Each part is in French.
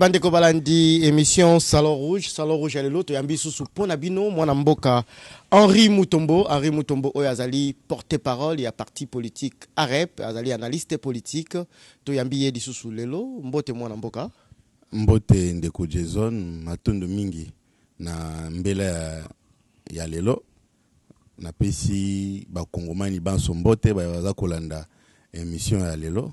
bandeko balandi émission salon rouge salon rouge alelo yambi sous mpona bino mwana mboka henri mutombo henri mutombo Oyazali porte parole ya parti politique arep azali analyste politique toyambi ye lisusu lelo mbote mwana mboka mbote ndeko jason matondo mingi na mbela ya, ya lelo napesi ba banso mbote ba baza kolanda émission ya lelo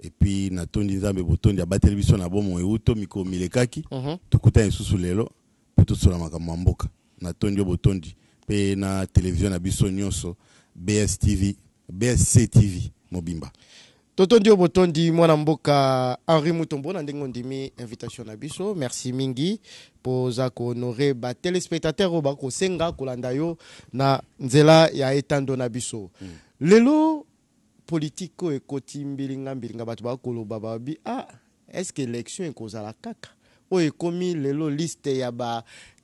et puis epuis natondi nzambe botondi abateli biso na bomoi utomi komilekaki mm -hmm. tukuta lisusu lelo mpo tosola makambo mboka natondi botondi pe na televizio na biso nyonso bs tv bsc tv mobimba totondi oyo botondi mwana mboka henri mutombo na ndenge ondimi invitation na biso merci mingi honorer kohonore batelespectateur oyo senga kolanda yo na nzela ya etando na biso mm. lelo politike et ekoti mbilinga mbilinga bato bakoloba babi ah estce élection ekozala kaka oyo le lot liste ya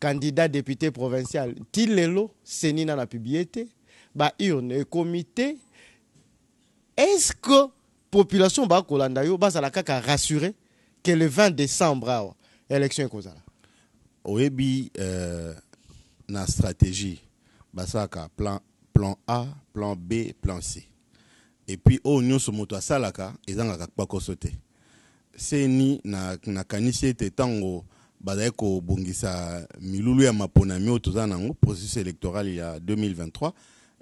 candidat député provincial ti lelo seni na na piblie te comité est-ce que population bakolanda yo la kaka rassurer que le 20 décembre awa élection ekozala oyebi euh, na stratégie c'est plan, plan a plan b plan c epuis oyo oh, nyonso moto asalaka ezangaka kpakoso te seni nakanisi na ete ntango bazali kobongisa milulu ya maponami oyo toza nango processus électoral ya 2023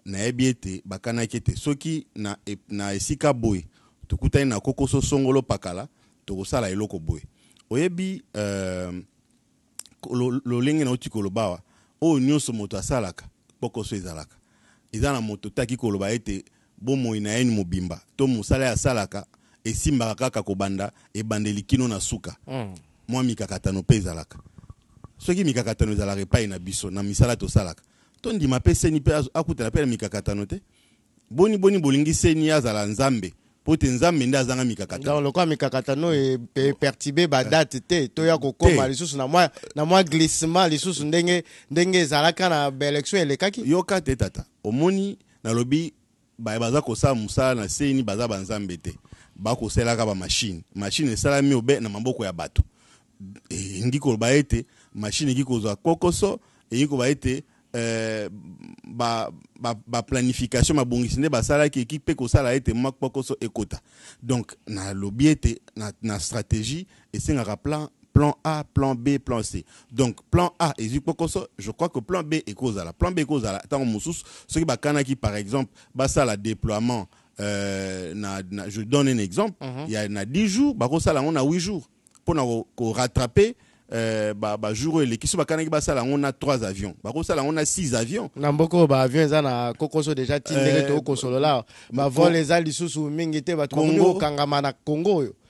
nayebi ete bakanaki ete soki na, e, na esika boye tokutani na kokoso songolo pakala tokosala eloko boye oyebi euh, lolenge nauti koloba awa oyo oh, nyonso moto asalaka pokoso ezalaka eza na moto taki koloba ete bomoi na ye mobimba to mosala ye asalaka esimbaka kaka kobanda ebandeli kino na suka mm. mwa mikakatano mpe ezalaka soki mikakatano ezalaka epai na biso na misala tosalaka tondima mpe seni mpe akutana mpe na mikakatano te boni boni bolingi seni azala nzambe mpo te nzambe nde azanga mikakatano lokola mikakatano epertibe badate te toya kokoma lisusu na mwa glissement lisusu ndenge ndenge ezalaka na baelektio elekaki yoka te tata omoni nalobi baye baza kosala mosala na se nini baza banzambe te bakosalaka bamashine mashine esalami obe na maboko ya bato elingi koloba ete mashine eki kozwa kokoso elingi koloba ete eh, baplanification ba, ba mabongisi nde basalaki eki mpe kosala ete mwa kokoso ekota donc nalobi ete na, na stratégie esengaka plan plan A, plan B, plan C. Donc, plan A, et je crois que plan B est cause à la. Plan B est cause à la. Tant moussous, ce qui qui, par exemple, ça la déploiement, euh, na, na, je donne un exemple, mhm. il mm -hmm. y a 10 jours, bah, ça on a 8 jours. Pour nous rattraper, euh, bah, bah, jour, les qui sont là, on a 3 avions. Bah, ça là, on a 6 avions. beaucoup bah, avions, ça, na, kokoso déjà, tiré euh, toko, solo là. Bah, vol les ali sous, sous, mingité, bah, Congo, kangamana, Congo,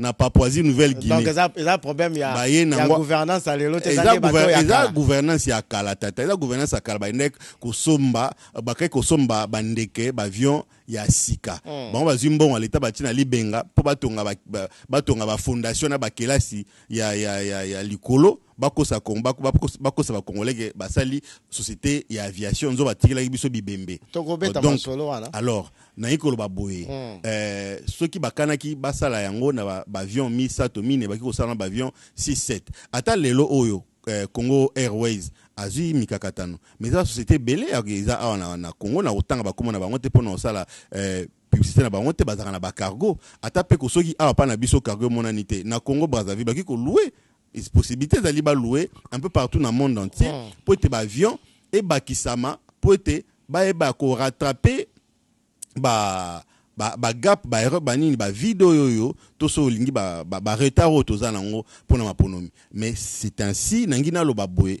na Papouasie-Nouvelle-Guinée. Donc, problème, il y a, bah, y a gouvernance il y a gouvernance bah, il y a gouvernance il y a gouvernance il gouvernance à il y a gouvernance gouvernance à gouvernance ya sika mm. bango bazwi mbongo ya leta batie na libenga po batonga bafondation ba, ba na bakelasi ya, ya, ya, ya likolo bakosa bakosa bakongoleke basali société ya aviation nzo batikelaki biso bibembe donc alors nayi koloba boye mm. eh, soki bakanaki basala yango na bavion misato mine baki kosala na bavion 7 ata lelo oyo eh, congo airways azwi mikakatano mais me eza société ebele hein, eza awa ah, na, na congo na kotanga bakóma na bango te mpona kosala eh, publicité na bango te bazalaka na bacargo ata mpe kosoki awa ah, mpa na biso cargo emonani te na congo brazzaville louer, koloue possibilité ezali baloue un peu partout na monde entier mpo mm. ete baavion ebakisama mpo ete bayeba korattrape ba, ba, ba gap baerreur banini bavide oyo oyo to so olingi baretard ba, ba oyo toza nango mpona maponomi mais c'est ainsi nangi naloba boye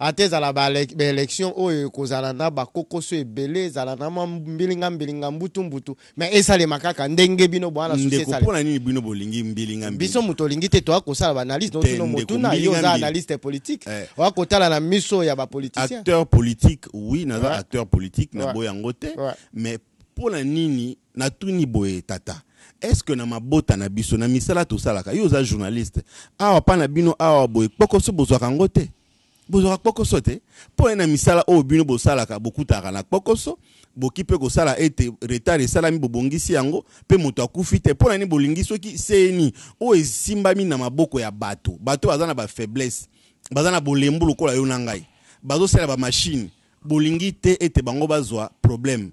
ate à la oyo ekozala na Zalanda, ebele ezala na mbilinga mbilinga mbutu mbutu me esalema makaka ndenge bino bwana mpona nini bino bolingi mbilinga biso moto olingi te toya no baanalyse notino motuna yo oza analyste politique eh. oya kotala na miso ya politicien acteur politique oui na acteur politique n'a boya ngote ouais. mais n'a nini tuni boye tata est-ce que na mabota na biso na misala tosalaka yo za journaliste awa pa na bino awa boye kpoko so bozwaka yango bozwaka kpokoso te mpo na misala oyo bino bosalaka bokutaka na kpokoso boki mpe kosala ete retard esalami bobongisi yango mpe moto akufi te mpo na nini bolingi soki seni oyo esimbami na maboko ya bato bato baza na bafaiblesse baza na bolembu lokola yo na ngai bazosala bamashine bolingi te ete bango bazwa probleme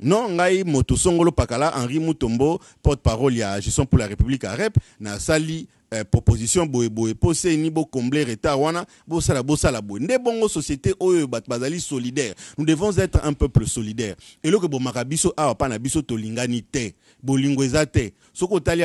non ngai moto songolo pakala henri mutombo porte-parole ya gestion pour la république arep Na sali eh, proposition boe boye ni bo combler retard wana bo sala bo. nde bongo société oyo batbazali solidaire nous devons être un peuple solidaire eloko bo makabiso awa na biso tolingani te bo te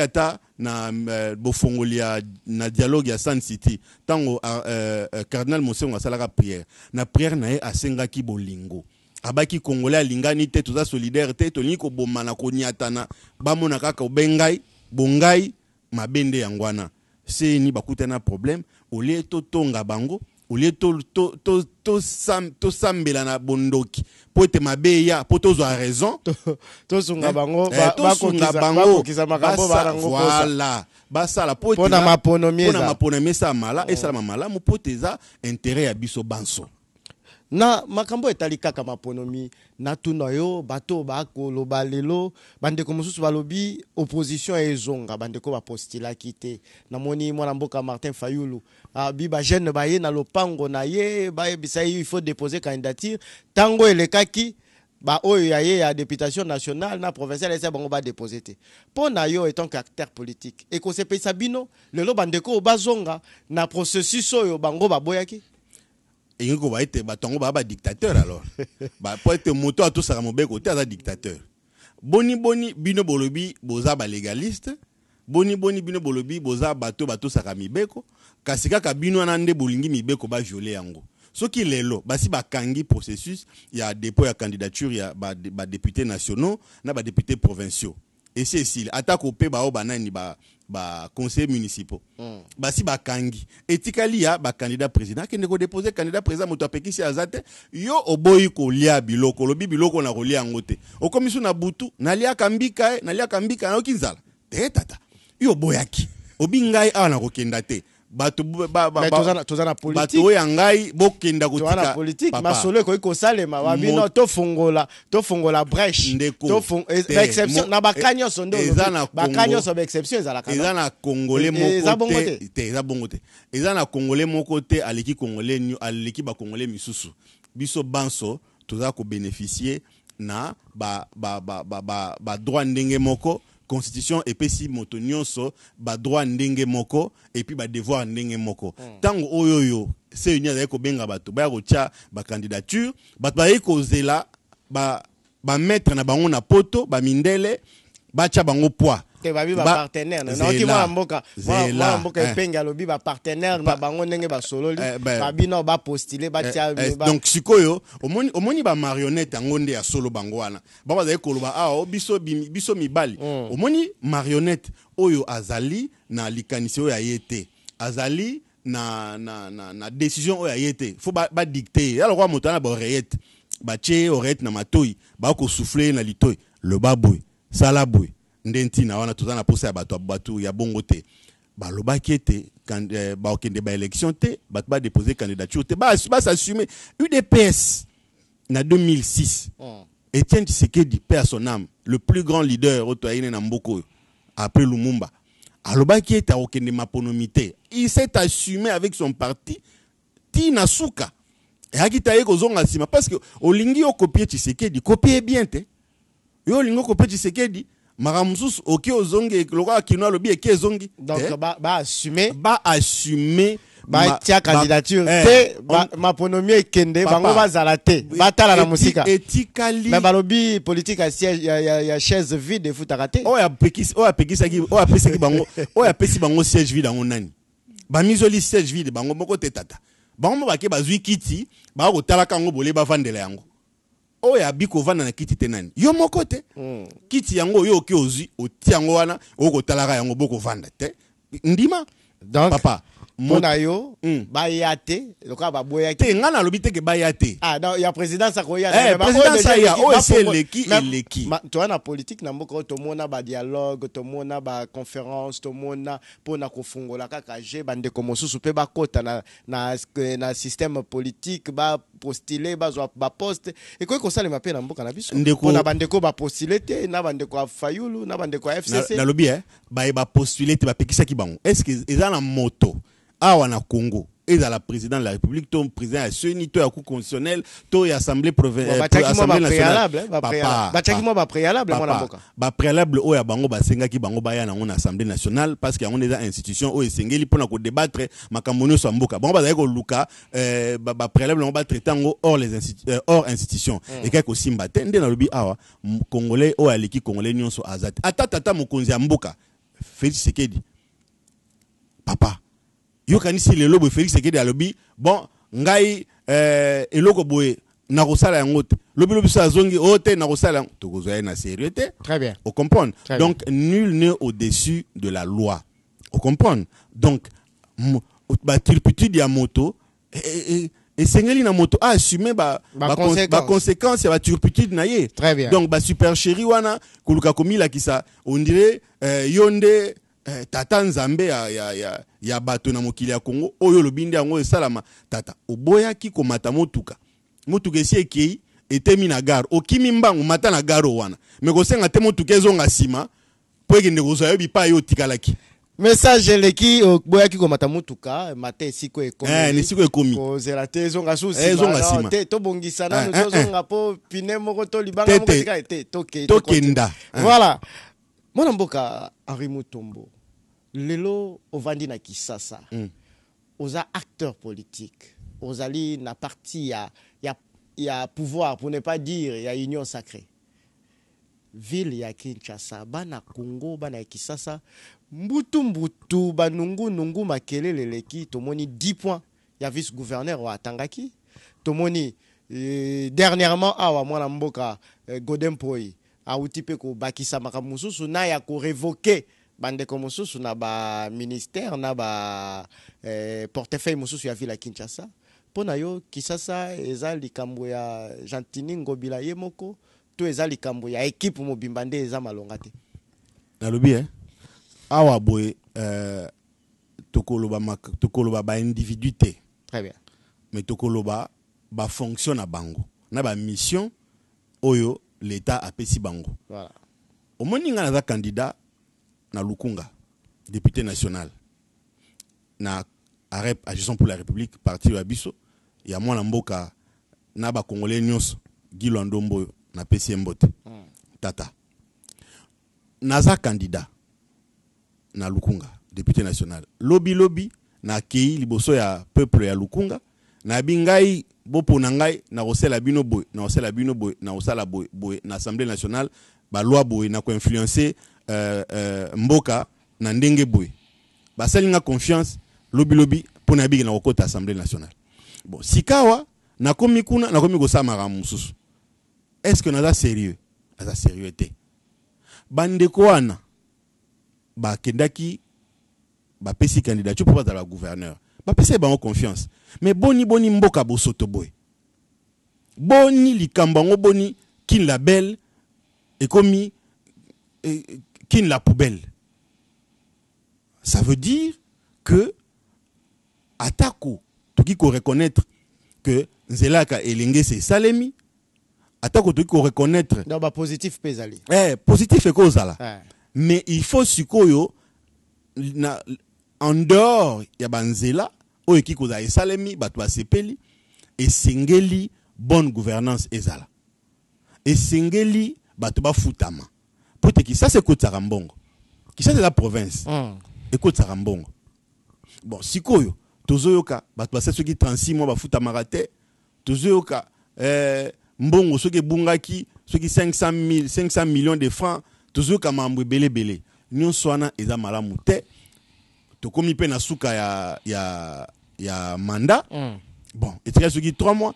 ata na euh, bofongoli na dialogue ya san city tango euh, euh, cardinal mosengo salaka prière. na prière na asenga ki bolingo abaki congolais Lingani te toza solidaire te ko bomana na koniatana bamona kaka obengai bongai mabende yangwana se ni bakutana problème to tonga bango au to, to, to, sam, na bondoki pote mabe ya eya zo a raison zonga eh, bango eh, tosunga bango voilà sa mala oh. et sa malamu mpo mala, eza intérêt ya biso banso na makambo etali kaka maponomi na yo bato bakoloba lelo bandeko mosusu balobi opposition ezonga bandeko bapostilaki te namoni mwana mboka martin fayulu abi bajeune baye na lopango na ye ba ye il faut déposer candidature Tango elekaki ba ya ye ya députation nationale na provinciale esa bango badépose te mpo na yo etant politique politique ekosepelisa bino lelo bandeko oyo bazonga na processus oyo bango baboyaki elingi koba ete bato yango dictateur badictateur alors bah, po être moto atosaka mobeko te un dictateur boni boni bino bolobi boza balégaliste. boni boni bino bolobi boza bato batosaka mibeko oh. kasi kaka bino wana nde bolingi mibeko oh, baviole yango soki lelo basi bakangi processus ya dépôt ya candidature ya a ba bah, nationaux na bah, députés provinciaux Et ceci. Attaque au mpe bao banani ba, baconseil municipaux mm. basi bakangi etikali ya bakandidat président akende kodepose candidat président moto apekisi aza te yo oboyi kolia biloko olobi biloko na kolia yango te okomiso na butu naliaka mbika e naliaka mbika nayoki nzala te tata yo oboyaki obi ngai e awa nakokenda te bato toza na politibato ya ngai bokenda politike masolo ekoki kosalema babino tofungola tofungola breche na baka nyonso ndebaka nyonso baexception na kongole mokote eza bongo te eza na kongole moko te aleki misusu biso banso na ba ba, ba, ba, ba, ba ndenge moko constitution epesi moto nyonso droit ndenge moko bah devoir ndenge moko ntango hmm. mm. oyo oyo se uni azali kobenga bato baya kotia ba bato bazali kozela bametre ba na bango na poto bamindele bah bango poids donc si bapartenaire naoki mwana mboka au mboka hein. lo alobi partenaire bah, na bango ndenge basololi babino Vous ya solo bango wana koloba ah, oh, biso mibali hmm. marionnette oyo azali na likanisi oyo azali na, na, na, na décision oyo Faut ba ba batie na na litoi Le baboy sala ndenti na wana toza na posa ya bato ya bato ya bongo te balobaki ete eh, bakende baélection te ba déposer candidature te s'assumer udps na 2006 hmm. etienne tshisekedi mpe ya son âme le plus grand leader oyo na mboko après lumumba alobaki ete ma ponomité il s'est assumé avec son parti tina suka eyaki ta ye kozonga parce que olingi okopie tshisekedi copier bien te yo lingo okopie tshisekedi makambo oki ozongi lokola kino alobi eke ezongi eh? Ba baassume batia candidature eh, te maponomi ekende bango bazala te batala na mosika etikali me balobi politike ya chaise vide efutaka te oyo apesaki bango oyo apesi bango siège vide yango nani bamizoli siège vide bango moko te tata bango bake bazwi kiti baka kotalaka yango bole bavandela yango oyo abi vana na kiti te yo moko te mm. kiti yango oyo oki ozwi oti yango wana okotalaka yango bokovanda te ndima Donc, papa Mona yo mm. baya te lokola baboyaki te ngana nalobi teke ba te ah, non, ya o akoyapresidence aya oyo esi eleki eleki toya na politike na mona oyo to mona tomona baconférence tomona mpona kofungola kaka bande bandeko mosusu ba kota na, na, na système politique ba postile, bazwa baposte ekoki kosalema mpe na mboka na biso na bandeko bapostile te na bandeko ya fayulu na bandeko ya fcc na e ba ba bapostule te ce bango estce eza na moto awa na congo et à la présidente de la république ton président ce ni toi à coup constitutionnel toi ya assemblée provincialebatiaki mwa bapréalable mwana mboka préalable, hein, bah, bah, oyo bah, hein, oh, ya bango ki, bango baya nango na assemblée nationale parce que a mon eza institution oyo oh, esengeli mpona kodébattre makambo nyonso ya mboka bango bazalaki euh, bah préalable, on va traiter, euh, hors institution ekaki kosimba te nde nalobi awa congolais à oh, l'équipe congolais nyonso aza azat. ata tata mokonzi ya mboka félix sekedi papa yokanisi le boye félix ekedi alobi bon ngai euh eloko boye nakosala yango te lobi lobi so azongi ote oh, na nakosala to tokozwa ye na sérieux te au comprendre donc nul n'est au-dessus de la loi au comprendre donc baturpitude ya moto e, e, e, esengeli na moto aassume baconséquence ya turpitude na ye donc chéri wana kuluka komilakisa kisa eh, yo yonde eh, tata nzambe ya, ya, ya, ya bato na mokili ya kongo oyo olobi nde yango esalama tata oboyaki komata motuka motuka esi ekei etemi na gare okimi mbangu mata na gare wana me kosenga te motuka ezonga nsima mpo ekende kozwa yo bipai oyo otikalaki message eleki oboyaki komata motuka mata esiko ekomiesiko eh, ekomi kozela te ezonga susizonga eh, nsima te tobongisa nanu eh, eh tozonga mpo eh. pine moko tolibanga moko te eh, tokenda to eh. voilà mwana mboka henri mutombo lelo ovandi na kisasa mm. oza acteur politique ozali na parti ya, ya, ya pouvoir pour ne pas dire y a union sacrée ville ya kinshasa bana kongo bana ya kisasa mbutu-mbutu banungu-nungu makelele tomoni 10 y ya vice gouverneur oyo atangaki tomoni eh, dernièrement awa mwana mboka eh, godempoi auti mpe kobakisa makambo mosusu na ya comme sous na ministère, na euh, portefeuille mosusu ya ville à kinshasa pona yo kisasa ezali likambo ya Jantini ngobila ye moko tous eza likambo Équipe mobimbande mobimba nde eza malonga te nalobi e eh? awa boye euh, tokoloba tokoloba ba individuité très bien me tokoloba fonctionne na bango na mission. oyo leta a bango voilà. omoni a naza candidat na Lukunga, député national, na Arep, agissant pour la République, parti Abisso, il y a moi Mboka, na ba Congolais Nyos, Guy Landombo, na PCMBote, hmm. Tata. Naza candidat, na Lukunga, député national. Lobby lobby, na Kei, Liboso ya peuple ya Lukunga, na Bingai, bopona n'a osela bino na osela bino na na boye boy, na assemblée nationale n'a ko influencer euh, euh, mboka na ndenge boye baselinga confiance lobi mpo na bikina kokota assemblée nationale bon sikawa komi kuna komi kosala makambo mosusu est ce que naza sérieux Naza sérieux te ba wana bakendaki bapesi candidature la gouverneur ba pesi bango confiance mais boni boni mboka bosoto boye boni likambo boni kin label ekomi Kin la poubelle. Ça veut dire que Atako, Tukiko reconnaître que Nzelaka Elenge c'est Salemi, Atako Tukiko reconnaître. Non, bah, positif Pesali. Eh, positif et cause là. Mais il faut Sukoyo, en dehors, il y a Banzela, oyo Salemi, kozala esalemi bato et Sengeli, bonne gouvernance ezala Sengeli, bato bafutama po te kisasa qui mbongo de la province mm. ekotaka mbongo bon sikoyo tozoyoka bato ce qui 36 mois fouta maraté tozoyoka euh mbongo soki ebungaki soki 500, 000, 500 millions de francs tozoyoka mambo ebelebele nyonso wana eza malamu te tokomi mpe na suka ya, ya, ya manda mm. bon ce qui 3 mois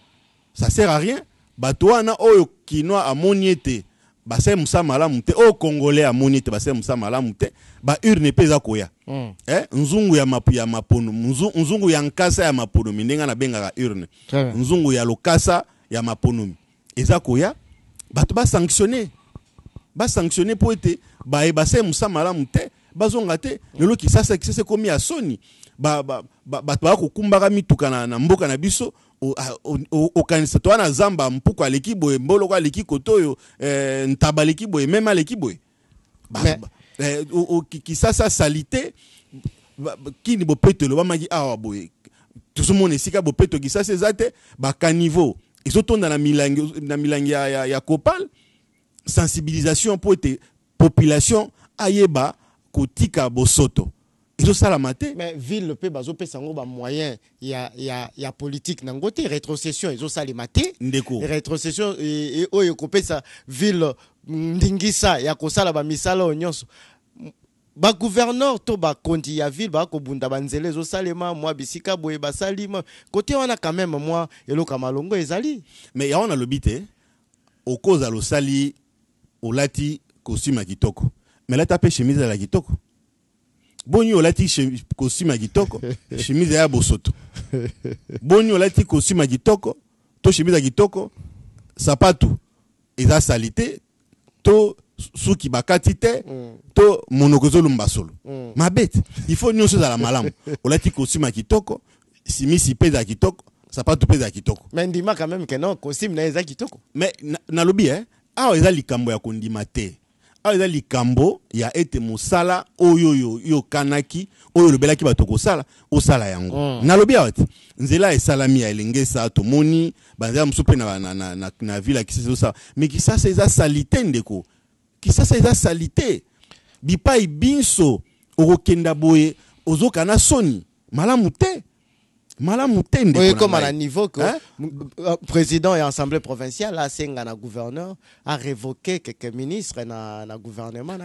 ça sert à rien bato wana oyo kinoa a ete Basse musa malamu te o congolais a te basse musa malamu te ba urne koya mm. eh? nzungu ya, mapu, ya mapono nzungu ya nkasa ya ben na la urne nzungu ya lokasa ya maponu eza koya bato sanctionné basanctionne mpo bah, ete bah, sa musa malamu te bazonga te lelo kisasa kisasa ekomi ya soni ba ba kokumbaka mituka na, na mboka na biso okanisa to wana zamba mpuku aleki boye mboloko aleki qui oyo eh, ntaba aleki boye meme aleki boye bah, eh, kisasa salite kini bopetelo bamaki awa ah, boye tozomona esika bopeto kisasa eza te bakanivo ezotonda na milangi ya, ya, ya copal sensibilisation mpo ete population ayeba kotika bosoto ezosalama te mais ville pe mpe bazopesa il y ya, ya, ya a politique nangote rétrocession ezosalema te ndeko rétrocession e, e, oyo ekopesa ville ndingisa ya misalo bamisala oyo gouverneur bagouverneur to kondi ya ville bakobunda banzela ezosalema mwa bisika boye salima kote wana quand même mwa eloka malongo ezali mais l'obité au cause allo sali olati costume Akitoko. Mais me la fait chemise la kitoko boni olati costume agitoko. chemise ya bosoto boni olati costume agitoko. kitoko to chemise agitoko. sapatu et to soukibakatite, mm. to monogozo lumbasolo. Ma mm. bête, il faut nyonso la malam. olati costume agitoko. kitoko simisi mpe kitoko sapatu peza Mais kitoko dit quand même que non costume n'est pas kitoko me nalobi na, hein, awa eza likambo ya kondima te awa eza likambo ya ete mosala oyo oyo oyo olobelaki bato kosala osala yango mm. nalobi awa ti nzela esalami ya elenge esa tomoni banzela mosusu mpe na, na, na, na, na ville ya kisasa osala me kisasa eza sali te ndeko kisasa eza sali te bipai biso okokenda boye ozokana na soni malamu te malamu te nde niveau que hein? euh, président et assemblée provinciale un gouverneur révoqué quelques ministres na, na gouvernement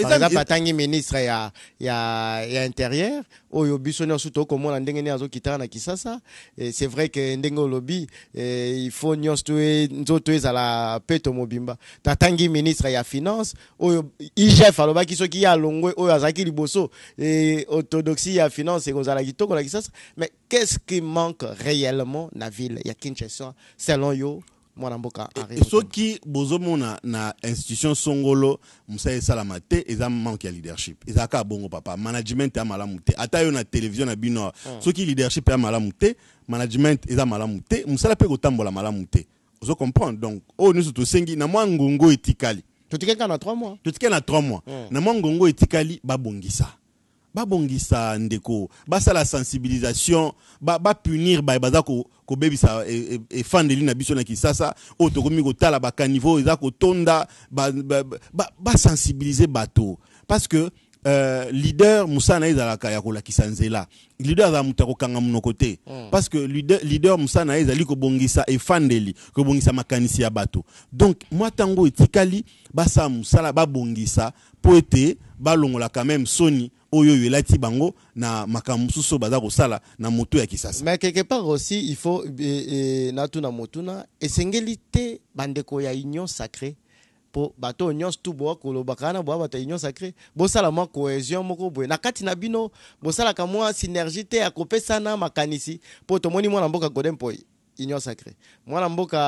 par exemple atangi ministre ya, ya, ya intérieur oyo comme nyonso tokomona ndenge nini azokitana na kisasa c'est vrai que ndenge et eh, il faut nyonso nzoto la peto mobimba tatangi ministre ya eh, finance oyo igef qui soki ye alongwe oyo azalaki liboso orthodoxie ya finance ekozala kitoko na kisasa mais qu'est-ce ce qui manque réellement na ville qu'une Kinshasa selon yo mwana mboka soki bozomona na institution songolo mosala esalama te eza manke ya leadership ezalaka bongo papa management ya malamu te ata yo na télévision na bino awa hmm. soki leadership ya malamu te management eza malamu te mosala mpe kotambola malamu Vous comprenez? donc oyo oh, nyonso tosengi na mwa ngongo etikali totikaka na 3 mois totikaki na 3 mois hmm. na mwa ngongo etikali babongisa babongisa ndeko basala sensibilisation ba ba baye baza e, e, e de lui na biso na kisasa oyo tokomi kotala bakanivo tonda, eza Ba sensibiliser bato parce que euh, leader musana ezalaka ya kolakisa nzela leader azala moto kanga monoko te hmm. parce que leader, leader musana ezali kobongisa ko ko makanisi ya bato donc mwa tango etikali basala ba babongisa pour être quand même soni oyo yelati bango na makambo mosusu oyo baza kosala na moto ya kisasa mais quelque part aussi il faut na tout na motuna Esengelite, Bandekoya bandeko ya union sacrée Po bato nyonso tout boya koloba kaka bo boya bato union sacré bosala mwa cohésion moko boye na kati na bino ka mo synergie te ya makanisi mpo tomoni mwana mboka poi union sacrée mwana mboka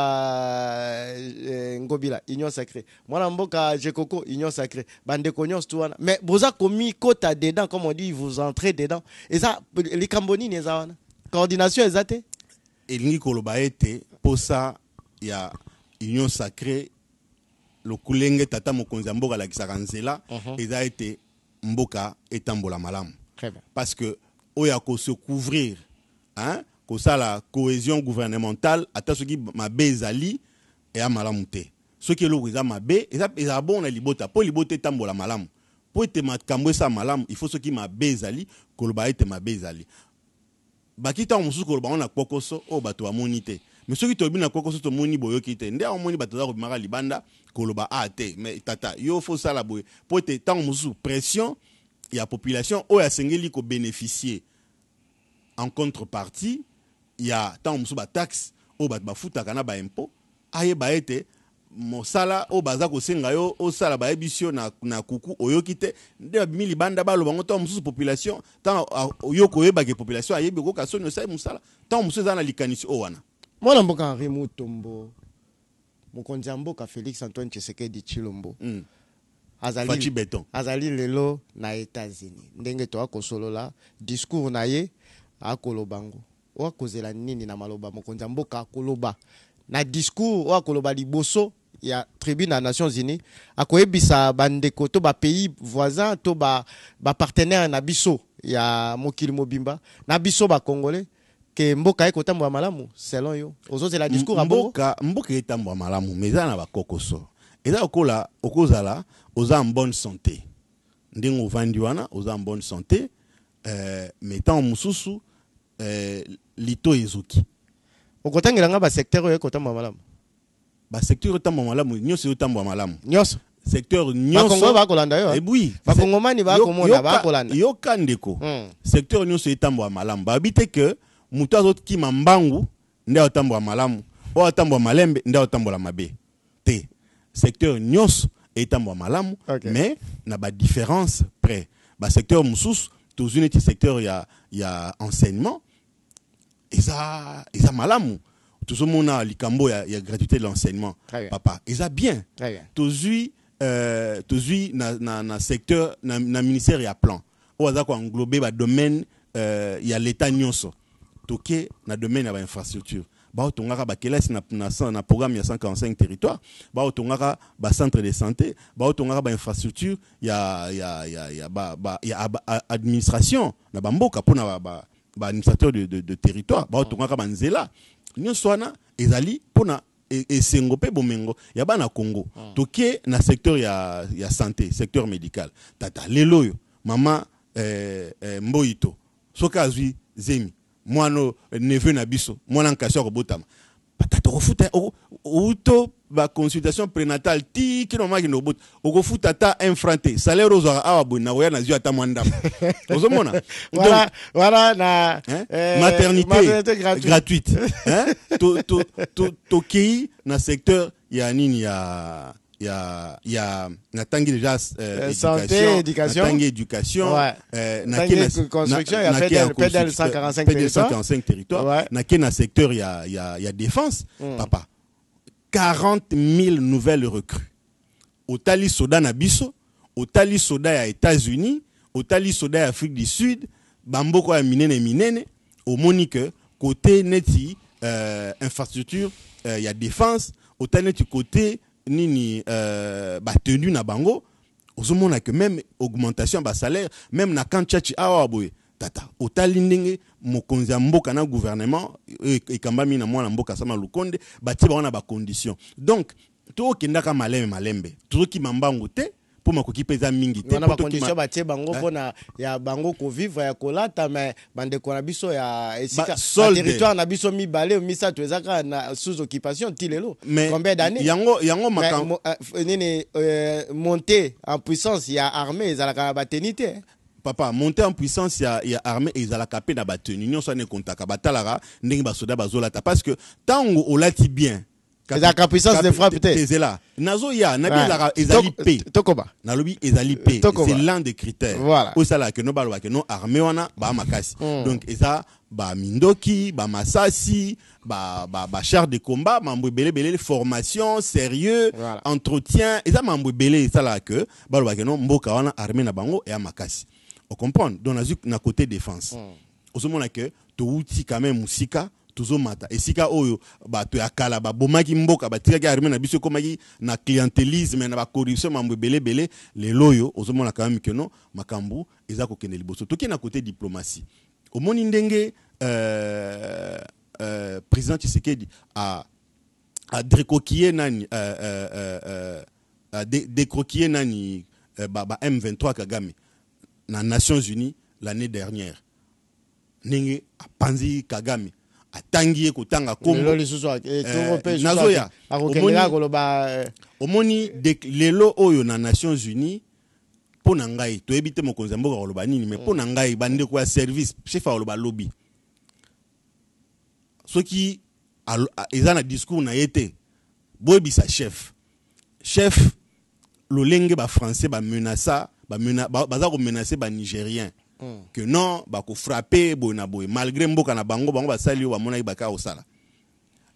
euh, ngobila union sacrée mwana mboka jekoko union sacrée Bande nyonso tu wana mais boza kota dedans comme on dit vous entrez dedans Et ça, les eza wana coordination eza te pour ça il y ya union sacrée lokulenge tata mokonzi la mboka alakisaka mhm. a été Mboka et tambola malam. Très bien. parce que se couvrir, hein, la cohésion gouvernementale ata ma mabe et à malamu Ce qui est eza et ezala bongo na libota mpo libota etambola malamu mpo ete makambo esala malam, il faut ce qui m'a ete mabe ezali baki ntango mosusu koloba ngo na kpokoso mais bato qui te ce qui toyebi na kpokoso tomoni boyoki te nde amoni bato bateau mara libanda koloba a ah, te mais tata yo fosala boye pour ete ntango sous pression y a population oyo asengeli bénéficier en contrepartie ya au mosusu bataxe oyo bato bafutaka na baimpo ayeba mosala oyo yo osala bayebisi na, kuku oyokite, de nde bili libanda le bon temps sous population ntango yo population ayebi kaso ne osali mosala ntango zana eza na likanisi oyo wana mwana mboka henri ka Felix antoine tshisekedi de Chilombo. Hmm. azali, azali lelo na états-unis ndenge toya la discours na ye akolobango okozela nini na maloba mokonzi mboka akoloba na discours oyo akoloba liboso ya tribune ya nations unies akoyebisa bandeko to pays voisin to bapartenaire ba na biso ya mokili bimba. na biso congolais ke mboka ekotambola malamu selon yo ozozela discours mboka, mboka etambola malamu meza eza na bakokoso eza lokola okozala oza en bonne santé ndenge ovandi wana oza en bonne santé euh, tant euh, lito ezoki okotangelanga basecteur oyo ekotambwa malamu basecteur otambwa malamu nyonso eyotambwa malamu nyonso secteur nyonso bakolanda yo ebui hein? eh bakongomani bakomona bakolanda yo ndeko mm. secteur nyonso etambola malamu babi bah, te ke moto azokima mbangu nde aotambola malamu oyo atambola malembe nde aotambola mabe te secteur nyonso etambola malamu okay. mais na différence près basecteur mosusu tozwi neti secteur ya, ya enseignement eza, eza malamu tozomona likambo ya, a gratuité de l'enseignement papa ils bien, bien. tozwi euh, tous na, na, na secteur na, na ministère ya plan oyo aza koenglobe domaine euh, a l'état nyonso toke na domaine infrastructure ya bainfrastructure baotongaka bakelasi na, na, na programme ya 145 Tonga baotongaka centre de santé infrastructure baotongaka bainfrastructure y a y a ba, ba, y a administration na bamboka kapona ba, ba, administrateur de, de, de territoire baotongaka ah. banzela nyonso ezali mpona e, esengo mpe bomengo ya bana congo ah. toke na secteur ya, ya santé secteur médical tata lelo oyo mama eh, eh, mboyito soki no zemi neveu na biso mwana nkasi batata auto outo consultation prénatale ti kino maki nous obota au ata un ta te salaire à awa boye na koya na zwi ata mwa ndambo voilà voilà na maternité gratuite qui na secteur ya nini ya il y na tangi déjà euh, euh, santé éducation euh, na tangi éducation na construction il y fait del, de 145 territoires 145 territoires na na secteur il y a défense papa 40 000 nouvelles recrues au Tali soda na au thalys soda à États-Unis au thalys soda à Afrique du Sud au Monique minene minene côté neti infrastructure il y a défense au Thalys-Soudan côté nini euh, bah, tenu na bango ozomona que même augmentation ya bah, salaire même na kan tchachi awa ah, boye tata au ndenge mokonzi mboka na gouvernement e, e, ekambami na mwana mboka sama lukonde batiba bango na conditions donc tookendaka malembe malembe ki mambango te mpo makoki eza mingi te wana batie bango eh. mpona ya bango kovivre ya kolata me bandeko na biso ya na biso mibale misato eza kaka na sous occupation ti combien d'années en puissance ya armées ezalaka na bateni papa monter en puissance ya, ya armée ezalaka mpe na batenu nyonso ane ekontaka batalaka parce que ntango olati bien c'est la puissance de frappe te là nazo ya nabi ezalaka ezali p. tokoba nalobi ezali p. Euh, c'est l'un des critères oyo esalaka no que no armé wana ba makasi donc ba ba ba ba ba char de combat mambu belé belé formation sérieux entretien eza mambo ebele esalaka ke que bah, no mboka wana armée na bango eya makasi comprend donc nazwi na côté défense hmm. au moment ozomona que towuti quand même mosika mata esika oyo bato ya kala babomaki mboka batikaki arme na biso ekomaki na clientélisme na bacorruption mambo ebelebele lelo oyo ozomona kama mikeno makambo eza kokende liboso toki na kote diplomatie omoni ndenge euh, euh, président tshisekedi adrekokie nani euh, euh, euh, décroquie nani ba, ba m23 kagame na nations unies l'année dernière ndenge apanzi kagame atangi ye kotanga komonazoya eh, eh, omoni eh. lelo oyo na nations unies mpo na ngai toyebi te mokonzi ya mboka koloba nini me mpo na ngai bandeko ya service chef akoloba lobi soki eza na discours na ye te boyebisa chef chef lolenge bafrançais bamenasa baza komenase banigérien ba Mm. que non bako boye na boye malgré mboka na bango bango basali ba monai bakaka kosala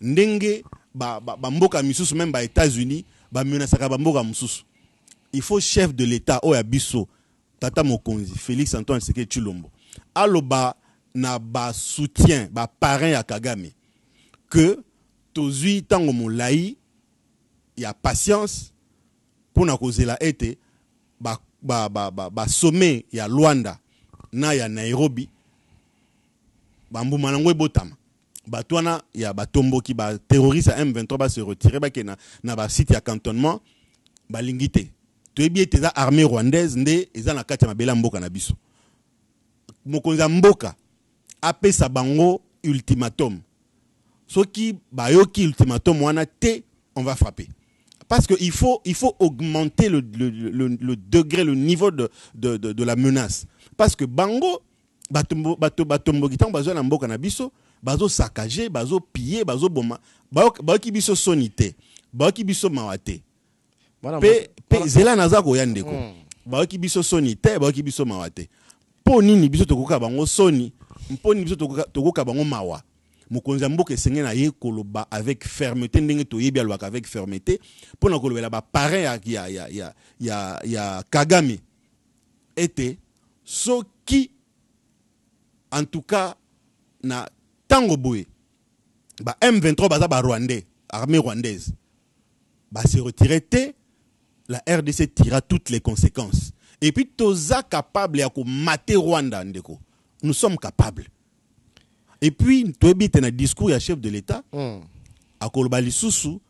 ndenge bamboka ba, ba misusu même états unis bamenasaka bamboka mosusu il faut chef de l'état oh, ya biso tata mokonzi félix antoine seke chilombo aloba na basoutien parrain ya kagame que tozwi ntango molai ya patience mpona kozela la été ba, ba, ba, ba, ba ya Luanda naya nairobi bambu nango ebotama bato ya batomboki ba terroristes m23 retirer ba bakee na, na site ya cantonnement balingité. te toyebi ete armée rwandaise nde eza na kati ya mboka na biso mokonzi ya mboka apesa bango ultimatum soki bayoki ultimatum wana te on va frapper parce qu'il faut, il faut augmenter le, le, le, le, degré, le niveau de, de, de, de la menace parce que bango batombo batombo kitango bazwa na mboka na biso bazo boma, ba ki biso sonité ba ki biso mawa pe mpe zela naza koya ndeko hmm. ki biso sonité ba ki biso mawate. Poni ni biso tokoka bango soni mpo biso tokoka bango mawa mokonzi ya mboka esengeli na ye koloba avec fermeté ndenge toyebi alobaka avec fermeté mpo na kolobela baparein ya, ya, ya, ya, ya kagami ete ce qui, en tout cas na tant boué, ba m23 l'armée armée rwandaise s'est retirée, la rdc tira toutes les conséquences et puis toza capable de mater rwanda nous sommes capables et puis toyebi un discours ya chef de l'état mm. Kolbali dit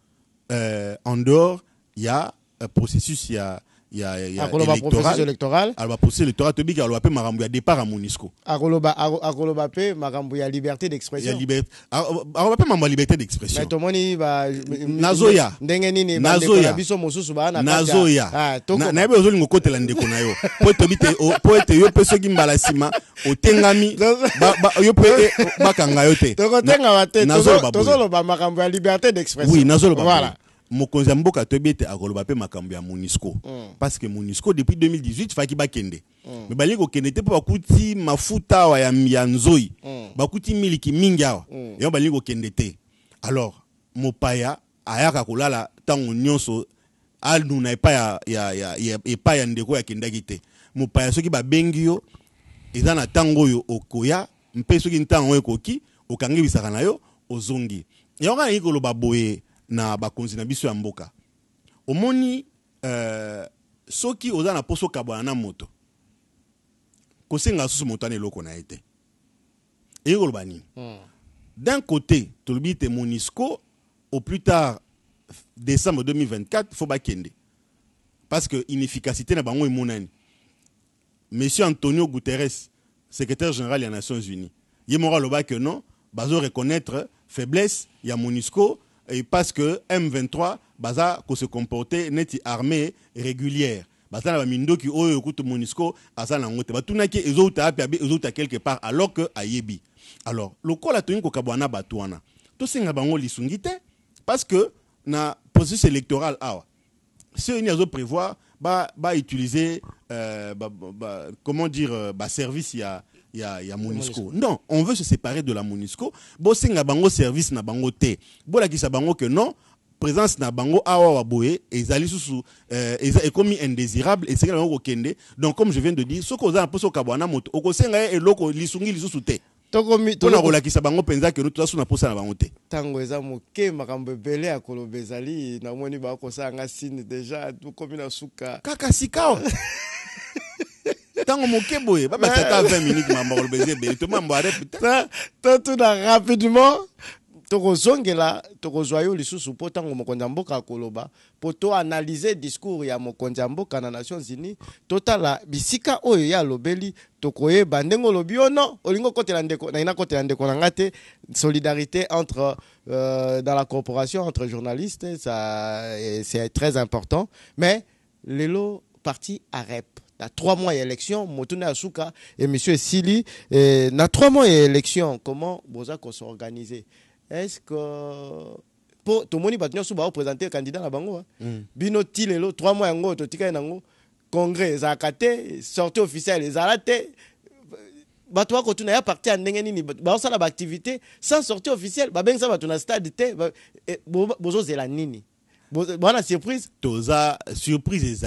euh, en dehors ya euh, processus ya ya ya akoloba processus électoral alba processus électoral to bika alba pe départ à Monisco akoloba akoloba liberté d'expression à liberté alba liberté d'expression mais tomoni va bah, nazoya bah, Nazoya. Nazoya. biso mosusu ba nazoya Ah, na yo po ete yo liberté d'expression oui mokonzi ya mboka toyebi ete akoloba mpe makambo ya monisco mm. parce que monisco depuis 2018 faki bakende mm. me balingi kokende te mpo bakuti mafuta awa ya, ya nzoi mm. bakuti miliki mingi awa mm. yango balingi kokende te alors mopaya ayaka kolala ntango nyonso anuna epai ya, ya, ya, ya, epai ya ndeko yakendaki te mopaya soki babengi yo eza na ntango oyo okoya mpe soki ntango oyo ekoki okangi bisaka na yo ozongi yango kana yeki koloba boye na bakonzi na biso ya mboka omoni euh, soki oza na poso okabwana na moto kosenga susu moto ana eloko na ye te eye koloba nini hmm. d'un côté tolobi te monisco au plus tard décembre 2024 fo bakende parce que inefficacité na bango emonani monsieur antonio guterres secrétaire général des nations unies ye moko alobaki non bazo reconnaître faiblesse ya monisco et parce que M23 baza ko se comporter neti armée régulière baza na mindoki oyo kutu Monisco aza na ngote batunaki ezouta api abi ezouta quelque part alors que ayebi alors le lokola ko kabwana batu to singa bango lisungi parce que na processus électoral awa ceux ni azo prévoir ba ba utiliser euh, ba, ba, comment dire euh, ba service ya ya, ya MONUSCO. MONUSCO. Non, on veut se séparer de la MONUSCO. Bosenga bango service na bango te. Bola qui sa bango que non, présence na bango awa waboe ezali susu euh, eza ekomi indésirable et c'est bango kende Donc comme je viens de dire, soko za poso kabwana moto okosenga eloko lisungi lisusu te. mpona kolakisa bango mpenza keno toza so na posa na bango te ntango eza moke makambo ebele ya koloba ezali namoni bakosala nga sine deja tokomi na suka kaka sikao ntango moke boye babati ata 20 minutes mambo koloba eza ebele tomambo are putain to tuna rapidement tokozongela tokozwa yo lisusu mpo ntango mokonzi ya Koloba, akoloba mpo toanalyze discours ya mokonzi ya mboka na nations unis totala bisika oyo ye Lobeli, tokoyeba ndenge olobi o non olingi okotela ndeko nangi nakotela ndeko na nga solidarité entre euh, dans la corporation entre journalistes ça c'est très important mais lelo parti arep a trois mois d'élection, élection Asuka et M. Sili, Il trois mois d'élection, élection comment allez organisé est-ce que pour tomoni présenter candidat la bango hein? hmm. bino trois mois congrès sortie officielle Vous te que vous parti nini sans sortie officielle un stade te eh, bozozela nini la surprise toza surprise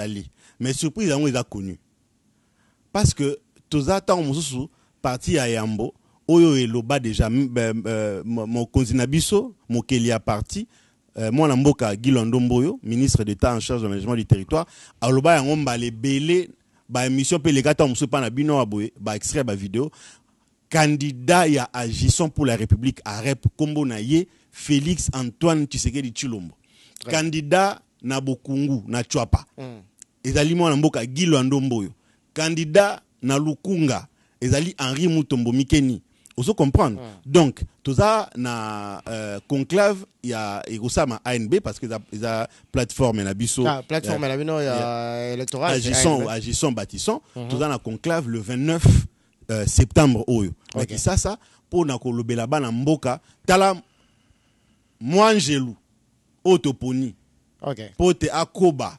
mais surprise les a connu parce que toza ntango parti à yambo oyo eloba déjà mon mon Abisso mon Kelia parti euh, moi mboka Gilondo mboyo ministre d'état en charge de management du territoire aloba yango mbala les baémission par pelegata, ntango mosusu na bino awa extrait, vidéo. candidat ya agissant pour la république arep Rep na ye félix antoine tshisekedi tshilombo candidat na bokungu na et mm. ezali mwana mboka guy candidat na lukunga ezali Henri Mutombo Mikeni vous comprendre hmm. Donc, donc ça, na euh, conclave ya a ANB parce que a plateforme na biso ah, plateforme ya, na bino ya électoral agissant agissant bâtissant mm -hmm. toza na conclave le 29 euh, septembre oyo okay. ça pour na kolobela bana mboka tala mwanjelu oyo toponi pote mpo te akoba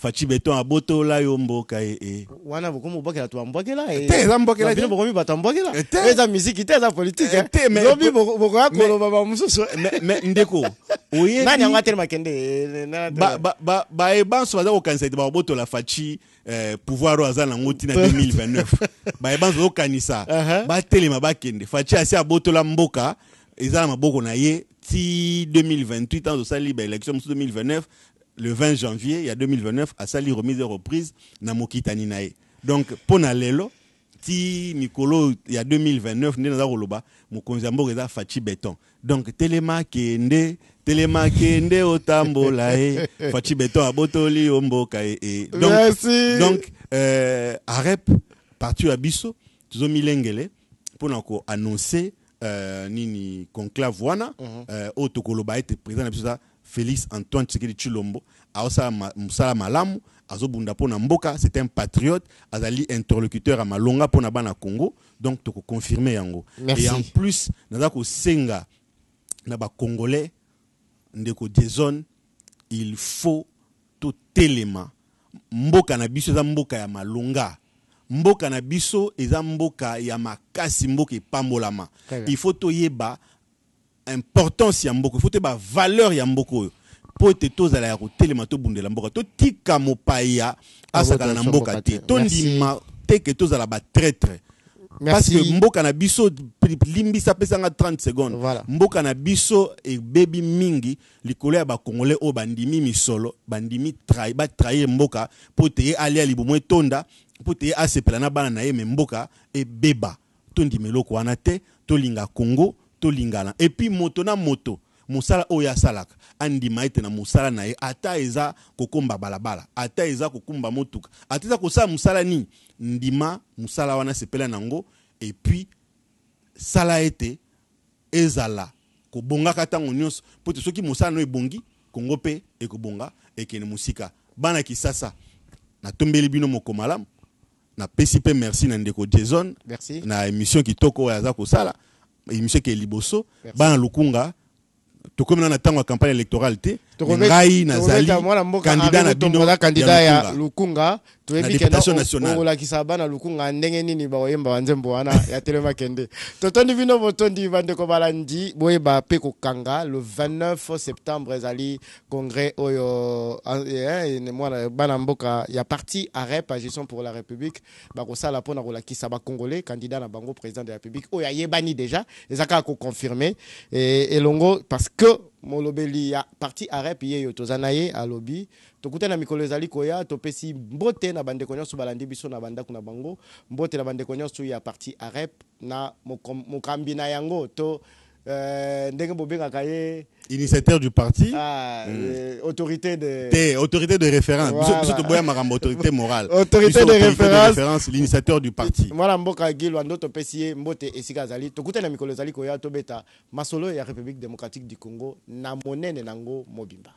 Fati beton la yombo mboka e e wana bokomi bobwakela tobambwakela eh. te eza mbwakela bino bokomi bato ambwakela te eza miziki te eza politike te lobi bokoya koloba bamosusu me ndeko oyebi yango atelema kende bayebanso baza kokanisa ete la Fati pouvoir oyo aza nango ntina 2029 Ba bazokanisa batelema bakende a asi la mboka eza na maboko na ye ti 2028 azosali baélection mosusu 2029 le 20 janvier il y a 2029 sali remise et reprise na mokitani nae. donc ponalelo ti lelo il y a 2029 nde naza koloba mokonzi ya mboka za Fati beton donc telema kende telema kende otambola ye Fati beton abotoli omboka mboka e. donc, donc euh, arep parti à biso tozomilengele pour annoncer euh, nini conclave wana uh mhm. -huh. euh, à. tokoloba Félix Antoine Tshisekedi Chilombo aosala mosala malamu azobunda mpona mboka c'est un patriote azali interlocuteur à malonga mpona bana congo donc confirmer yango Merci. et en plus naza singa na Congolais, ndeko zones il faut totelema mboka na biso za mboka ya malonga mboka na biso eza mboka ya makasi mboka epambolama il faut yeba importance ya mboka faut te ba valeur ya mboka po te toza la ya kotelema to mboka totika mopaya asaka na mboka te tondima te ke très très parce que mboka na biso pesa apesanga 30 secondes voilà. mboka na biso e baby mingi likolo ya ba oyo bandimi misolo bandimi batrahir mboka pour te aller alia tonda etonda mpo te ye asepela na bana na ye me mboka ebeba tondima eloko wana te linga congo et puis motona moto musala Oya Salak, andi na musala na ata eza kokomba balabala ata eza kokumba motuka ata eza ndima musala wana se pela et puis sala ete ezala kobonga ntango pour pote te soki musala no ebongi kongo pe ekobonga ke musika bana na tombeli bino mokomalam, na napesi merci na ndeko jason merci. na émission kitoko oyo aza kosala Monsieur M. liboso bana lokunga comme on attend la campagne électorale ngai nazali kandida na candidat ya lukunga toyebikolakisa bana lukunga ndenge nini bakoyemba banzembo wana ya telema kende totondi bino botondi bandeko balandi boyeba mpe kokanga le 29 septembre ezali congrès oyo eh, eh, bana mboka ya parti arep agestion pour la république bakosala mpona kolakisa congolais candidat na bango président de la république oyo ayebani déjà eza kaka et elongo parce que molobeli ya parti arep ye yo toza na ye alobi tokutani na mikolo ezali koya topesi mbote na bandeko nyonso balandi biso na bandako na bango mbote na bandeko nyonso ya parti arep na mokambi na yango to Euh, Initiateur du parti. Ah, euh, autorité de. Des, autorité de référence. Voilà. autorité morale. autorité, de, référence. L'initiateur du parti. Voilà, Mboka Gilwando Topesie, Mbote et Sigazali. Tokuta na Mikolo Zali Koya Tobeta. Masolo et la République démocratique du Congo. Na monene nango mobimba.